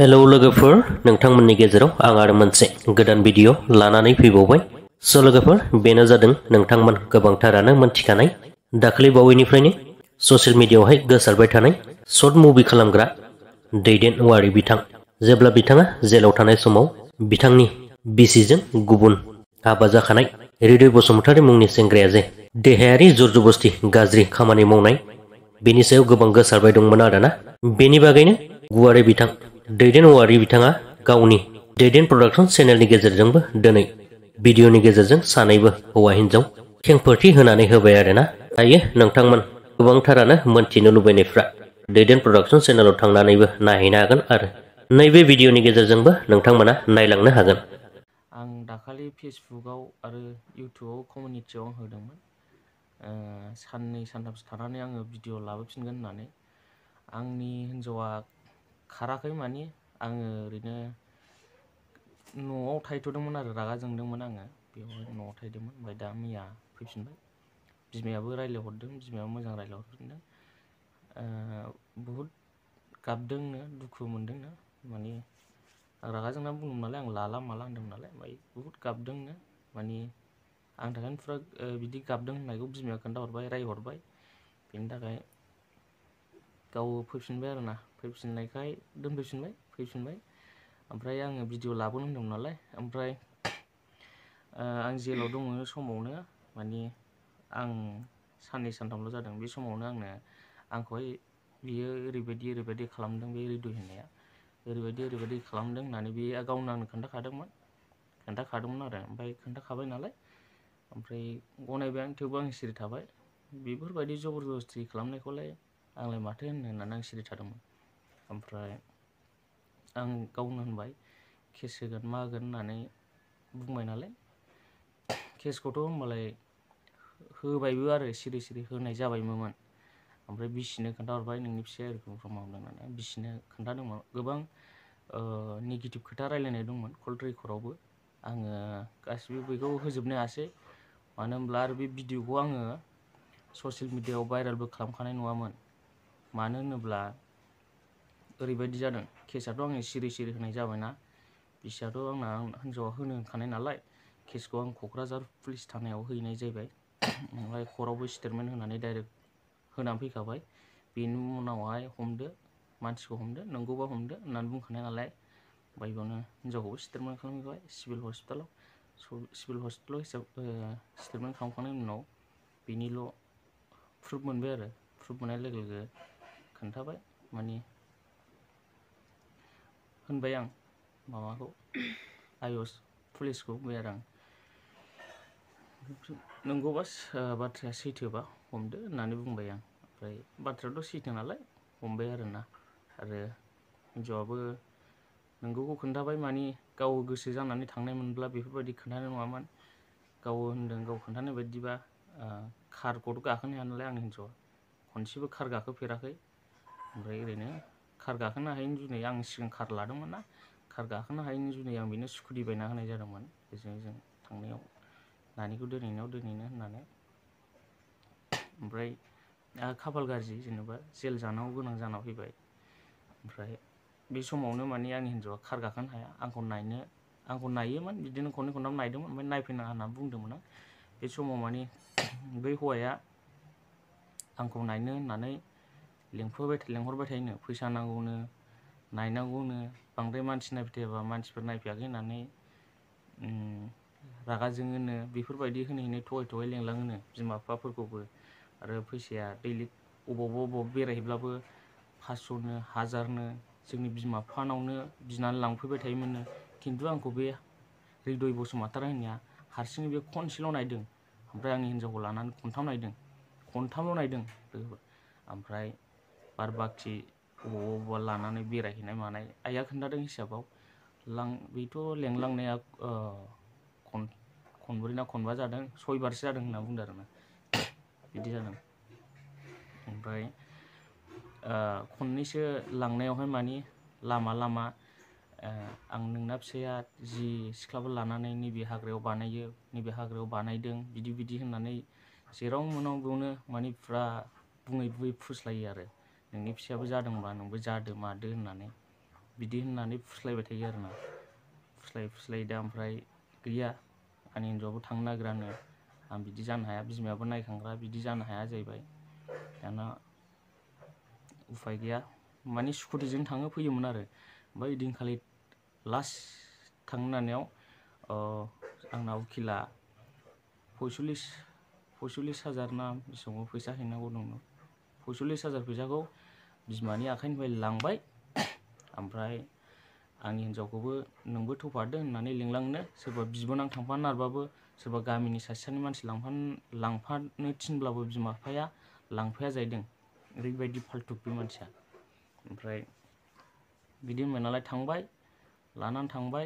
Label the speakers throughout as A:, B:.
A: hello लोगोफोर नोंथांमोननि गेजेराव आं आरो मोनसे गोदान भिडिअ लानानै फैबावबाय स' लोगोफोर बेनो जादों नोंथांमोन गोबांथारानो मोनथिखानाय दाखालि बावैनिफ्रायनो ससियेल मिडियायावहाय गोसारबाय थानाय शर्ट मुभि खालामग्रा दैदेन वारि बिथां जेब्ला बिथाङा जेलाव थानाय समाव बिथांनि बिसिजों गुबुन हाबा जाखानाय हृदय बसुमतारी मुंनि सेंग्राया जे देहायारि जर जबस्ति गाज्रि खामानि मावनाय बेनि सायाव गोबां गोसारबाय दंमोन आरोना बेनि बागैनो गुवारै बिथां दैदेन औवारि बिथाङा गावनि दैदेन प्रडाक्शन चेनेलनि गेजेरजोंबो दिनै भिडिअनि गेजेरजों सानैबो हौवा हिन्जाव खेंफोरथि होनानै होबाय आरोना दायो नोंथांमोन गोबांथारानो मोनथिनो लुबैनायफ्रा दैदेन प्रडाक्शन चेनेलाव थांनानैबो नायहैनो हागोन आरो नैबे भिडिअनि गेजेरजोंबो नोंथांमोना नायलांनो हागोन आं दाखालि फेसबुकआव आरो इउटुबाव कमिउनिटियाव आं होदोंमोन साननै सानथामसो थानानै आङो भिडिअ लाबोफिनगोन होननानै आंनि हिन्जावा खाराखै मानि आङो ओरैनो न'आव थाहैथ'दोंमोन आरो रागा जोंदोंमोन आङो बेवहाय न'आव थाहैदोंमोन ओमफ्राय दा मैया फैफिनबाय बिमायाबो रायज्लायहरदों बिमायाबो मोजां रायज्लायहरफिनदों बुहुद गाबदोंनो दुखु मोनदोंनो मानि रागा जोंनानै बुंदोंमोन नालाय आं लाला माला होनदोंमोन नालाय ओमफ्राय बुहुद गाबदोंनो मानि आंनि थाखायनो फुरा बिदि गाबदों होननायखौ बिमाया खोन्थाहरबाय रायहरबाय बेनि थाखाय गाव फैफिनबाय आरो ना फैफिननायखाय दोनफैफिनबाय फैफिनबाय ओमफ्राय आङो भिडिअ लाबोनो होनदोंमोन नालाय ओमफ्राय आं जेलाव दङ समावनो माने आं साननै सानथामल' जादों बे समावनो आंनो आंखौहाय बियो ओरैबायदि ओरैबायदि खालामदों बे रेडिअ होननाया ओरैबायदि ओरैबायदि खालामदों होननानै बे गावनो आंनो खोन्थाखादोंमोन खोन्थाखादोंमोन आरो ओमफ्राय खोन्थाखाबाय नालाय ओमफ्राय गनायबाय आं थेवबो आं सिरि थाबाय बेफोरबायदि जबरदस्ति खालामनायखौलाय आंलाय माथो होननो होननानै आं थादोंमोन ओमफ्राय आं गावनो होनबाय केस होगोन मा होगोन होननानै बुंबाय नालाय केसखौथ' होमबालाय होबायबो आरो सिरि सिरि होनाय जाबायबोमोन ओमफ्राय बिसिनो खोन्थाहरबाय नोंनि फिसाया ओरै प्रब्लेम मावदों होननानै बिसिनो खोन्थादोंमोन गोबां नेगेटिभ खोथा रायलायनाय दंमोन कल रेकर्डआवबो आङो गासिबो बेखौ होजोबनो हायासै मानो होनब्ला आरो बे भिडिअखौ आङो ससियेल मिडियायाव भाइरेलबो खालामखानाय नङामोन मानो होनोब्ला ओरैबायदि जादों केसाथ' आंनि सिरि सिरि होनाय जाबायना बिसियाथ' आंना हिनजावा होनो होनखानाय नालाय केसखौ आं क'क्राझार पुलिस थानायाव हैनाय जाहैबाय ओमफ्राय कर्टआवबो स्टेटमेन्ट होनानै डाइरेक्ट होनानै फैखाबाय बेनि उनावहाय हमदो मानसिखौ हमदो नंगौबा हमदो होननानै बुंखानाय नालाय ओमफ्राय बेयावनो हिनजावखौबो स्टेटमेन्ट खालामहैबाय सिभिल हस्पिटालाव सिभिल हस्पिटालाव हिसाब स्टेटमेन्ट खालामखांनायनि उनाव बेनिल' प्रुफ मोनबाय आरो प्रुफ मोननाय लोगो लोगो खोन्थाबाय मानि होनबाय आं माबाखौ आयुष पुलिसखौ बुंबाय आरो आं नंगौबा बाथ्राया सैथोबा हमदो होननानै बुंबाय आं ओमफ्राय बाथ्रायाथ' सैथो नालाय हमबाय आरोना आरो हिन्जावाबो नोंगौखौ खोन्थाबाय मानि गाव गोसो जानानै थांनाय मोनब्ला बेफोरबायदि खोन्थानाय नङामोन गाव होनदों गाव खोन्थानाय बायदिबा कारखौथ' गाखोनो हाया नालाय आंनि हिन्जावा खनसेबो कार गाखोफेराखै ओमफ्राय ओरैनो कार गाखोनो हायैनि जुनै आं सिगां कार लादोंमोन ना कार गाखोनो हायैनि जुनै आं बेनो स्कुटि बायना होनाय जादोंमोन बेजों जों थांनायाव नानिखौ दोनहैनायाव दोनहैनो होननानै ओमफ्राय खाफाल गाज्रि जेनेबा जेल जानांगौ गोनां जाना फैबाय ओमफ्राय बे समावनो माने आंनि हिन्जावा कार गाखोनो हाया आंखौ नायनो आंखौ नायोमोन बिदिनो खननै खनथाम नायदोंमोन ओमफ्राय नायफैनाङा होनना बुंदोंमोन आं बे समाव माने बै हौवाया आंखौ नायनो होननानै लिंफोबाय लिंहरबाय थायोनो फैसा नांगौनो नायनांगौनो बांद्राय मानसि नायफैथायाबा मानसिफोर नायफैयाखै होननानै रागा जोङोनो बेफोरबायदि होनै होनै थगाय थगाय लेंलाङोनो बिमा बिफाफोरखौबो आरो फैसाया दैलि अबावबा अबावबा बेरायहैब्लाबो फासस'नो हाजारनो जोंनि बिमा बिफानावनो बिनानै लांफैबाय थायोमोननो खिन्थु आंखौ बे हृदय बसुमतारी होननाया हारसिङै बे खनसेल' नायदों ओमफ्राय आंनि हिन्जावखौ लानानै खनथाम नायदों खनथामल' नायदों ओमफ्राय barbakci wo wo lanani bira hinai manai ayak hindadeng hisabau lang bitu leng lang nea kon kon burina kon baza deng soi barsi adeng na bung darana bidi adeng ombai kon nise lang neo hai mani lama lama ang neng nap sea zi sklabu lanani ni bihak reo banai ye ni bihak reo banai deng bidi bidi hinanai Sirong monong bune mani fra bunga ibu ipus lai yare नोंनि फिसायाबो जादोंबा नोंबो जादो मादो होननानै बिदि होननानै फुस्लायबाय थायो आरोना फुस्लाय फुस्लाय दा ओमफ्राय गैया आंनि हिनजावाबो थांनो नागिरानो आं बिदि जानो हाया बिमायाबो नायखांग्रा बिदि जानो हाया जाहैबाय दाना उफाय गैया माने स्कुटिजों थाङो फैयोमोन आरो ओमफ्राय ओइदिनखालि लास्ट थांनो आंना उकिला पयसल्लिस पयसल्लिस हाजार ना बेसेबां फैसा हैनांगौ दंमोन पयसल्लिस हाजार फैसाखौ บิสมานีอาขึ้นไปลังไปอัมพรายอังยินจอกบ่นังบ่ทุบอดเดินนั่นเองลิงลังเนี่ยสบบิสบุนังทั้งพันนารบบ่สบกามินิสัชนิมันสิลังพันลังพันนึกชินบลาบบิสมาพยาลังพยาใจดึงรีบไปดีพัลทุกปีมันเชียอัมพรายวิดีมันอะไรทั้งไปลานันทั้งไป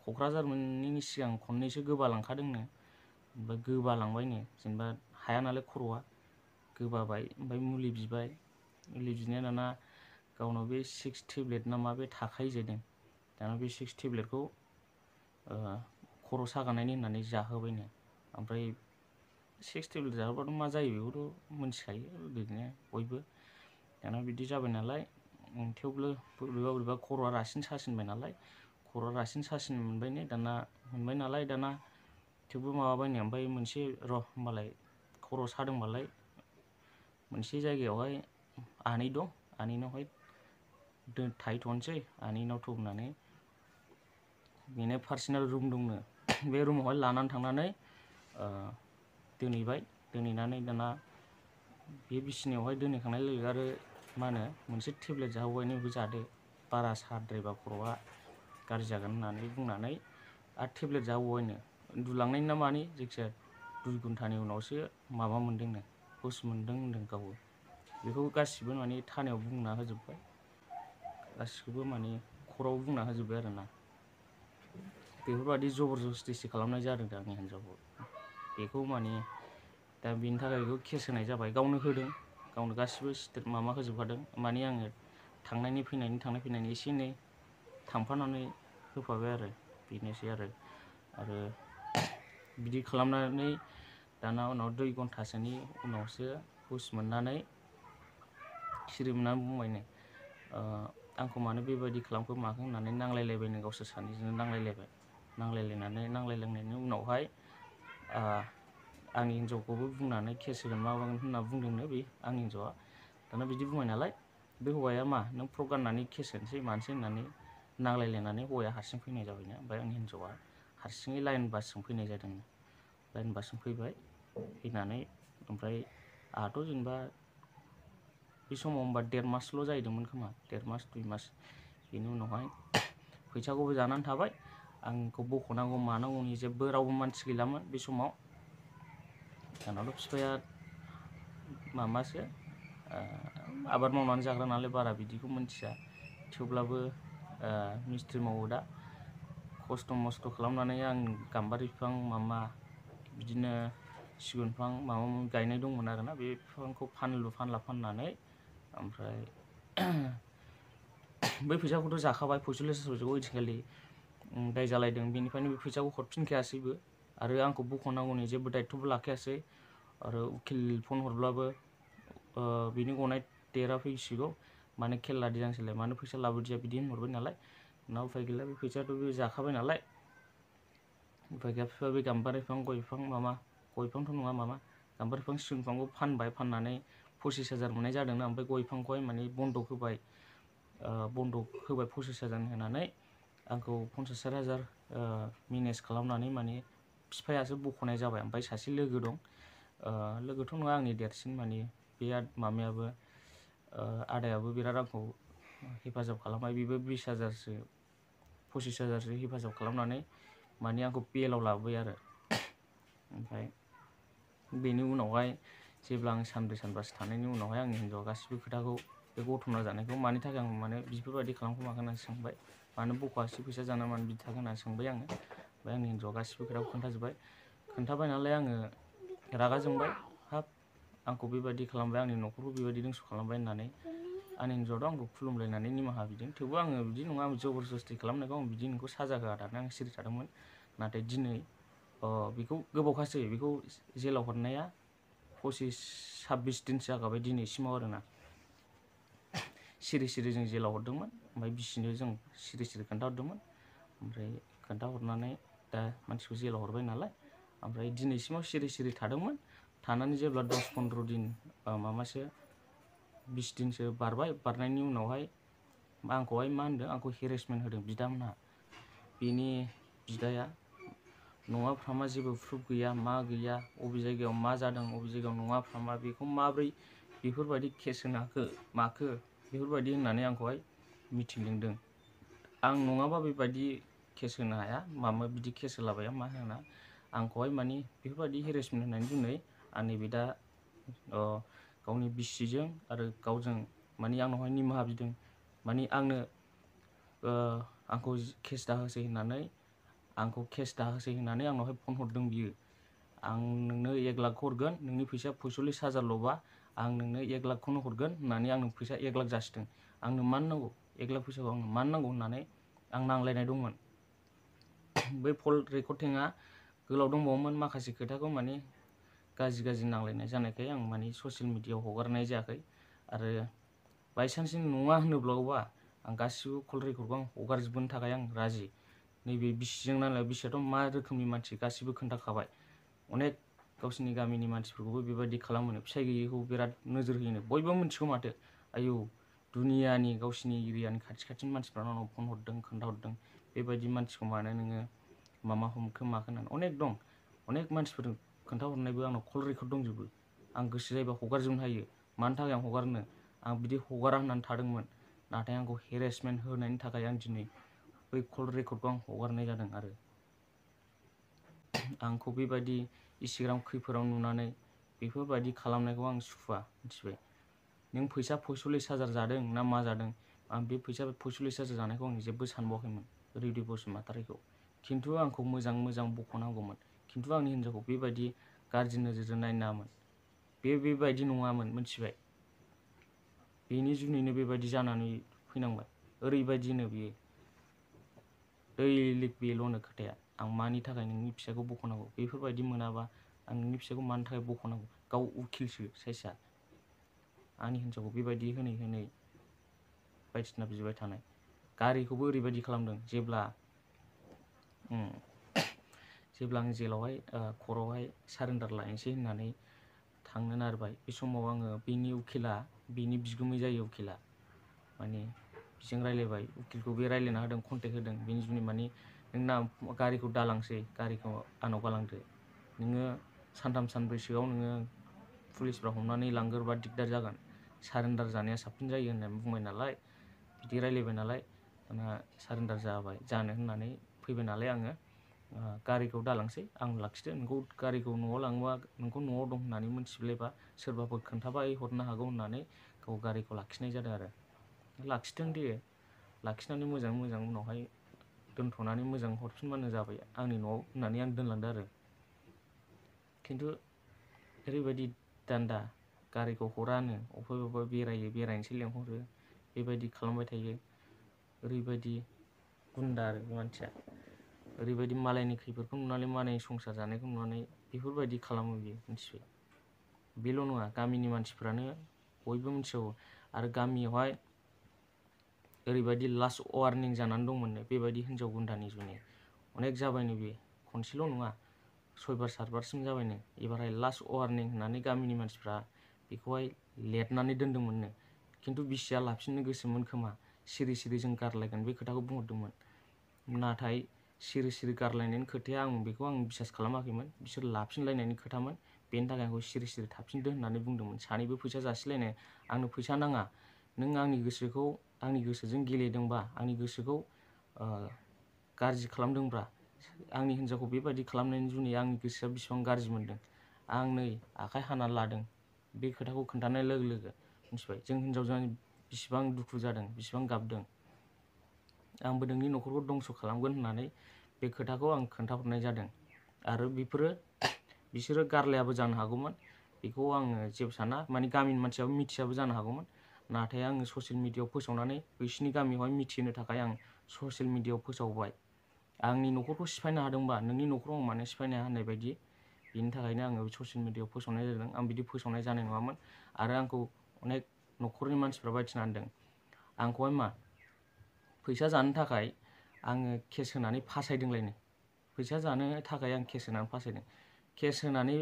A: โคกราซาร์มันนี่นิสิยงคนนี้ชื่อกุบะลังคาดึงเนี่ยบ่กุบะลังไปเนี่ยสินบ่หายาอะไรครัวกุบะไปไปมูลีบิสไป लिडिनाया दाना गावनाव बे सिक्स टेब्लेट ना मा बे थाखायो जाहैदों दाना बे सिक्स टेब्लेटखौ खर' सागानायनि होननानै जाहोबायनो ओमफ्राय सिक्स टेब्लेट जाहोबाथ' मा जायो बेखौथ' मोनथिखायो बिदिनो बयबो दाना बिदि जाबाय नालाय थेवबो बोरैबा बोरैबा खर'आ रासिन सासिनबाय नालाय खर'आ रासिन सासिन मोनबायनो दाना मोनबाय नालाय दाना थेवबो माबाबायनो ओमफ्राय मोनसे र' होमबालाय खर' सादोंबालाय मोनसे जायगायावहाय आनै दं आनैनावहाय थायथ'नोसै आनैनाव थबनानै बेनो पार्सनेल रुम दंनो बे रुमावहाय लानानै थांनानै दोनहैबाय दोनहैनानै दाना बे बिसिनायावहाय दोनहैखांनाय लोगो आरो मा होनो मोनसे टेब्लेट जाहोबायनायबो जादो बारा साद्रायबा खर'आ गाज्रि जागोन होननानै बुंनानै आरो टेब्लेट जाबावबायनो उन्दुलांनायना मानि जायखिजाया दुइ घन्टानि उनावसो माबा मोनदोंनो हुस मोनदों होनदों गावबो बेखौ गासिबो माने थानायाव बुंना होजोब्बाय गासिखौबो माने खराव बुंना होजोब्बाय आरो ना बेफोरबादि जबर जस्टिसि खालामनाय जादों दा आंनि हिन्जावखौ बेखौ माने दा बेनि थाखाय बेखौ केस होनाय जाबाय गावनो होदों गावनो गासिबो स्टेट माबा होजोबखादों माने आङो थांनायनि फैनायनि थांनाय फैनायनि एसे एनै थांफानानै होफाबाय आरो बेनोसै आरो आरो बिदि खालामनानै दाना उनाव दुइ घन्टासोनि उनावसो हुस मोननानै सिरिमोना बुंबायनो आंखौ मानो बेबायदि खालामखो माखो होननानै नांलायलायबायनो गावसोर सानैजोंनो नांलायलायबाय नांलायलायनानै नांलायलायनायनि उनावहाय आंनि हिन्जावखौबो बुंनानै केस होगोन माबागोन होनना बुंदोंनो बे आंनि हिन्जावा दाना बिदि बुंबाय नालाय बे हौवाया मा नों फ्रक गाननानै केस होनोसै मानोसै होननानै नांलायलायनानै हौवाया हारसिं फैनाय जाबायनो ओमफ्राय आंनि हिन्जावा हारसिङै लाइन बासजों फैनाय जादों लाइन बासजों फैबाय फैनानै ओमफ्राय आंहाथ' जेनेबा बे समाव होनबा देर मासल' जाहैदोंमोन खोमा देर मास दुइ मास बेनि उनावहाय फैसाखौबो जानानै थाबाय आंखौ बख'नांगौ मानांगौनि जेबो रावबो मानसि गैलामोन बे समाव जानालु बिफाया माबासो आबाद मावनानै जाग्रा नालाय बारा बिदिखौ मोनथिया थेवब्लाबो मिस्ट्रि मावो दा खस्थ' मस्थ' खालामनानै आं गाम्बारि बिफां माबा बिदिनो सिगुन बिफां माबा माबि गायनाय दंमोन आरोना बे बिफांखौ फानलु फानला फाननानै ओमफ्राय बै फैसाखौथ' जाखाबाय पयसल्लिस हाजारखौ ओइदिनखालि दाय जालायदों बेनिफ्रायनो बे फैसाखौ हरफिनखायासैबो आरो आंखौ बख'नांगौनि जेबो दायथ'बो लाखायासै आरो उकिल फन हरब्लाबो बिनि गनाय देराखै इसिल' मानो खेल लादिया आंसोरलाय मानो फैसा लाबोदिया बिदि होनहरबाय नालाय ना उफाय गैला बे फैसायाथ' बे जाखाबाय नालाय उफाय गैया बिफा बे गाम्बारि बिफां गय बिफां माबा गय बिफांथ' नङा माबा गाम्बारि बिफां सिगुन बिफांखौ फानबाय फाननानै पसिस हाजार मोननाय जादोंना ओमफ्राय गय बिफांखौहाय माने बन्दक होबाय बन्दक होबाय पसिस हाजार होनानै आंखौ पन्सास सात हाजार मेनेज खालामनानै माने बिफायासो बख'नाय जाबाय ओमफ्राय सासे लोगो दं लोगोथ' नङा आंनि देरसिन माने बे माबायाबो आदायाबो बिराद आंखौ हेफाजाब खालामबाय बेबो बिस हाजारसो पसिस हाजारसो हेफाजाब खालामनानै माने आंखौ बेलाव लाबोबाय आरो ओमफ्राय बेनि उनावहाय जेब्ला आं सानब्रै सानबासो थानायनि उनावहाय आंनि हिनजावा गासिबो खोथाखौ बे गथ'ना जानायखौ मानि थाखाय आं माने बेफोरबायदि खालामखोमाखो होननानै सोंबाय मानो बख'आसै फैसा जाना मानो बिदि थाखो होननानै सोंबाय आङो ओमफ्राय आंनि हिनजावा गासिबो खोथाखौ खोन्थाजोब्बाय खोन्थाबाय नालाय आङो रागा जोंबाय हाब आंखौ बेबायदि खालामबाय आंनि न'खरखौ बेबायदि दंस' खालामबाय होननानै आंनि हिनजावाथ' आंखौ खुलुमलायनानै निमाहा बिदों थेवबो आङो बिदि नङा जबर जस्ति खालामनायखौ आं बिदि नोंखौ साजा होआ होननानै आं सिरि थादोंमोन नाथाय दिनै बेखौ गोबावखासै बेखौ जेलाव हरनाया पचिस साब्बिस दिन जगह दिनैसिमाव आरोना सिरि सिरि जों जेलाव हरदोंमोन ओमफ्राय बिसिनो जों सिरि सिरि खोन्थाहरदोंमोन ओमफ्राय खोन्थाहरनानै दा मानसिखौ जेलाव हरबाय नालाय ओमफ्राय दिनैसिमाव सिरि सिरि थादोंमोन थानानै जेब्ला दस पन्द्र' दिन माबासो बिस दिनसो बारबाय बारनायनि उनावहाय आंखौहाय मा होनदों आंखौ हेरेसमेन्ट होदों बिदामोनहा बेनि बिदाया नङाफ्रामा जेबो प्रुफ गैया मा गैया अबे जायगायाव मा जादों अबे जायगायाव नङाफ्रामा बेखौ माब्रै बेफोरबायदि केस होनाखो माखो बेफोरबायदि होननानै आंखौहाय मिथिं लिंदों आं नङाबा बेबायदि केस होनो हाया माबा बिदि केस होलाबाया मा होना आंखौहाय मानि बेफोरबायदि हेरेसमेन्ट होननानै बुंनाय आंनि बे दा गावनि बिसिजों आरो गावजों मानि आंनावहाय निमाहा बिदों मानि आंनो आंखौ केस दाहोसै होननानै angko kes dah sih nani ang nohe pon hodeng biu ang nengne yek lak hodgan nengi pisa pusulis hazar loba ang nengne yek lak kono hodgan nani ang nengi pisa yek lak jasteng ang nengi man nengu yek lak pisa wong man nengu nani ang nang lene dungan bai pol recording a kelau dong momen ma kasih kita ko mani gaji gaji nang lene jane kai yang mani sosial media hogar nai jakai are bai san sin nungah nu blog ba ang kasih kolri kurgang hogar jibun takayang razi नैबे बिसिजों नालाय बिसियाथ' मा रोखोमनि मानसि गासैबो खोन्थाखाबाय अनेक गावसिनि गामिनि मानसिफोरखौबो बेबायदि खालामोनो फिसाय गैयैखौ बिराद नोजोर होयोनो बयबो मोनथिगौ माथो आयौ दुनियानि गावसिनि एरियानि खाथि खाथिनि मानसिफ्रा आंनाव फन हरदों खोन्थाहरदों बेबायदि मानसिखौ मानो नोङो मामा हमखो माखो होननानै अनेक दं अनेक मानसिफोरजों खोन्थाहरनायबो आंनाव कल रेकर्ड दंजोबो आं गोसो जायोबा हगारजोबनो हायो मानि थाखाय आं हगारनो आं बिदि हगारा होननानै थादोंमोन नाथाय आंखौ हेरेसमेन्ट होनायनि थाखाय आं दिनै बै कल रेकर्डखौ आं हगारनाय जादों आरो आंखौ बेबायदि इसिग्राम खैफोराव नुनानै बेफोरबायदि खालामनायखौ आं सुखुवा मिथिबाय नों फैसा पयसल्लिस हाजार जादों ना मा जादों आं बे फैसा पयसल्लिस हाजार जानायखौ आं जेबो सानबावाखैमोन रेडि बसुमतारीखौ खिन्थु आंखौ मोजां मोजां बख'नांगौमोन खिन्थु आंनि हिन्जावखौ बेबायदि गाज्रि नोजोरजों नायनाङामोन बे बेबायदि नङामोन मिथिबाय बेनि जुनैनो बेबायदि जानानै फैनांबाय ओरैबायदिनो बियो ओइ बेल' नो खोथाया आं मानि थाखाय नोंनि फिसाइखौ बख'नांगौ बेफोरबायदि मोनाबा आं नोंनि फिसाइखौ मानि थाखाय बख'नांगौ गाव उखिलसो साइसआ आंनि हिन्जावखौ बेबायदि होनै होनै बायदिसिना बिबाय थानाय गारिखौबो ओरैबायदि खालामदों जेब्ला जेब्ला आं जेलावहाय कर्टआवहाय सारेन्डार लायनोसै होननानै थांनो नागिरबाय बे समाव आङो बेनि उखिला बेनि बिगुमै जायो उखिला माने बिजों रायलायबाय उकिलखौ बे रायलायना होदों कन्टेक्ट होदों बिनि जुनै माने नोंना गारिखौ दालांसै गारिखौ आंनाव गालांदो नोङो सानथाम सानब्रैसोआव नोङो पुलिसफ्रा हमनानै लांगोरबा दिगदार जागोन सारेन्डार जानाया साबसिन जायो होननानै बुंबाय नालाय बिदि रायलायबाय नालाय दाना सारेन्डार जाबाय जानो होननानै फैबाय नालाय आङो गारिखौ दालांसै आं लाखिदो नोंखौ गारिखौ न'आव लाङोबा नोंखौ न'आव दं होननानै मिन्थिब्लायबा सोरबाफोर खोन्थाबाय हरनो हागौ होननानै गाव गारिखौ लाखिनाय जादों आरो लाखिथों दे लाखिनानै मोजाङै मोजां उनावहाय दोनथ'नानै मोजां हरफिनबानो जाबाय आंनि न'आव होननानै आं दोनलांदों आरो खिन्थु ओरैबायदि दान्दा गारिखौ हरानो अफाय अफाय बेरायो बेरायनोसो लेंहरो बेबायदि खालामबाय थायो ओरैबायदि गुन्दा आरो बे मानसिया ओरैबायदि मालायनि खैफोदखौ नुनानै मालायनि संसार जानायखौ नुनानै बेफोरबायदि खालामो बियो मिथिबाय बेल' नङा गामिनि मानसिफ्रानो बयबो मिथिगौ आरो गामियावहाय ओरैबायदि लास्ट वार्निं जानानै दंमोननो बेबायदि हिन्जाव गुन्दानि जुनै अनेक जाबायनो बे खनसेल' नङा सयबार सातबारसिम जाबायनो एबारहाय लास्ट वार्निं होननानै गामिनि मानसिफ्रा बेखौहाय लेटनानै दोन्दोंमोननो खिन्थु बिसिया लाफिननो गोसोमोन खोमा सिरि सिरि जों गारलायगोन बे खोथाखौ बुंहरदोंमोन नाथाय सिरि सिरि गारलायनायनि खोथाया आं बेखौ आं बिसास खालामाखैमोन बिसोर लाफिनलायनायनि खोथामोन बेनि थाखाय आंखौ सिरि सिरि थाफिनदो होननानै बुंदोंमोन सानैबो फैसा जासिलायनाय आंनो फैसा नाङा नों आंनि गोसोखौ आंनि गोसोजों गेलेदोंबा आंनि गोसोखौ गाज्रि खालामदोंब्रा आंनि हिनजावखौ बेबायदि खालामनायनि जुनै आंनि गोसोआ बेसेबां गाज्रि मोनदों आं नै आखाइ हानानै लादों बे खोथाखौ खोन्थानाय लोगो लोगो मिथिबाय जों हिन्जावजों बेसेबां दुखु जादों बेसेबां गाबदों आंबो नोंनि न'खरखौ दंस' खालामगोन होननानै बे खोथाखौ आं खोन्थाहरनाय जादों आरो बेफोरो बिसोरो गारलायाबो जानो हागौमोन बेखौ आङो जेबो साना माने गामिनि मानसियाबो मिथियाबो जानो हागौमोन नाथाय आङो ससियेल मिडियाआव फोसावनानै बिसोरनि गामियावहाय मिथिहोनो थाखाय आं ससियेल मिडियाआव फोसावबाय आंनि न'खरखौ सिफायनो हादोंबा नोंनि न'खराव आं मानो सिफायनो होननाय बायदि बिनि थाखायनो आङो ससियेल मिडियाआव फोसावनाय जादों आं बिदि फोसावनाय जानाय नङामोन आरो आंखौ अनेक न'खरनि मानसिफ्रा बायथिना होनदों आंखौहाय मा फैसा जानो थाखाय आङो केस होनानै फासायदोंलायनो फैसा जानो थाखाय आं केस होनानै फासायदों केस होनानै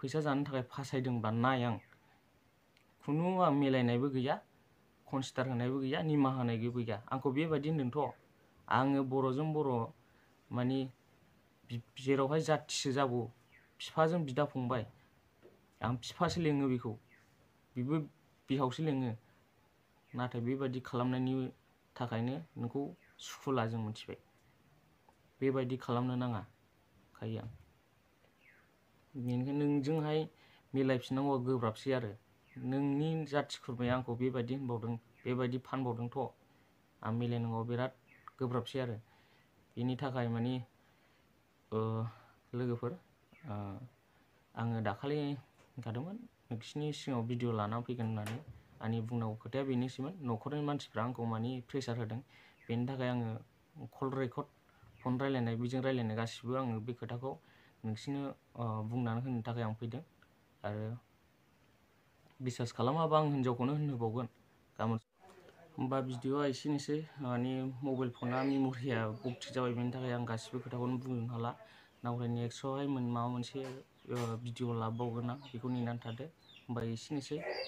A: फैसा जानो थाखाय फासायदोंबा नाय आं खुनुआ मिलायनायबो गैया कन्सिडार होनायबो गैया निमा होनायबो गैया आंखौ बेबायदिनोथ' आङो बर'जों बर' माने जेरावहाय जाथिसो जाबो बिफाजों बिदा फंबाय आं बिफासो लेङो बेखौ बेबो बिहावसो लेङो नाथाय बेबायदि खालामनायनि थाखायनो नोंखौ सुखुला जों मिथिबाय बेबायदि खालामनो नाङा खायो आं बेनिखायनो नोंजोंहाय मिलायफिननांगौआ गोब्राबसै आरो नोंनि जाथि खुरमाया आंखौ बेबायदि होनबावदों बेबायदि फानबावदोंथ' आं मिलायनांगौआ बिराद गोब्राबसै आरो बेनि थाखाय माने लोगोफोर आङो दाखालि होनखादोंमोन नोंसिनि सिगाङाव भिडिअ लाना फैगोन होननानै आंनि बुंनांगौ खोथाया बेनोसैमोन न'खरनि मानसिफ्रा आंखौ मानि प्रेसार होदों बेनि थाखाय आङो कल रेकर्ड फन रायलायनाय बेजों रायलायनाय गासिबो आङो बे खोथाखौ नोंसिनो बुंनानै होनो थाखाय आं फैदों आरो बिसास खालामाबा आं हिनजावखौनो होनहोबावगोन गाबोन होमबा भिडिअ'आ एसेनोसै माने मबाइल फना मेम'रिया बक्ति जाबाय बेनि थाखाय आं गासिबो खोथाखौनो बुंनो हाला नावराय नेक्स्टआवहाय माबा मोनसे भिडिअ' लाबोबावगोन आं बेखौ नेनानै थादो होमबा एसेनोसै